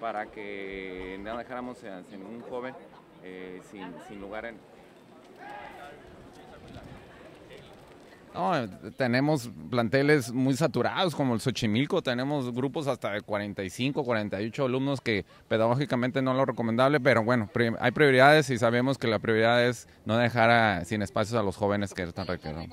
para que no dejáramos a ningún joven eh, sin, lugar en... No, tenemos planteles muy saturados como el Xochimilco, tenemos grupos hasta de 45, 48 alumnos que pedagógicamente no es lo recomendable, pero bueno, hay prioridades y sabemos que la prioridad es no dejar sin espacios a los jóvenes que están requeridos.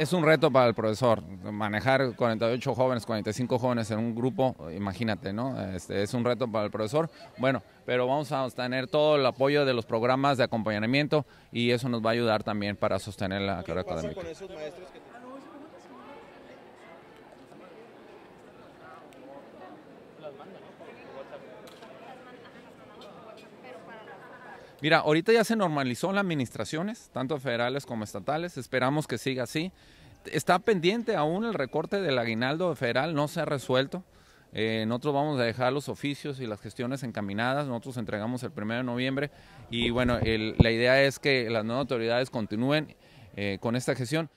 es un reto para el profesor. Manejar 48 jóvenes, 45 jóvenes en un grupo, imagínate, ¿no? Este, es un reto para el profesor. Bueno, pero vamos a tener todo el apoyo de los programas de acompañamiento y eso nos va a ayudar también para sostener la carrera académica. Mira, ahorita ya se normalizó las administraciones, tanto federales como estatales, esperamos que siga así. Está pendiente aún el recorte del aguinaldo federal, no se ha resuelto. Eh, nosotros vamos a dejar los oficios y las gestiones encaminadas, nosotros entregamos el 1 de noviembre y bueno, la idea es que las nuevas autoridades continúen eh, con esta gestión.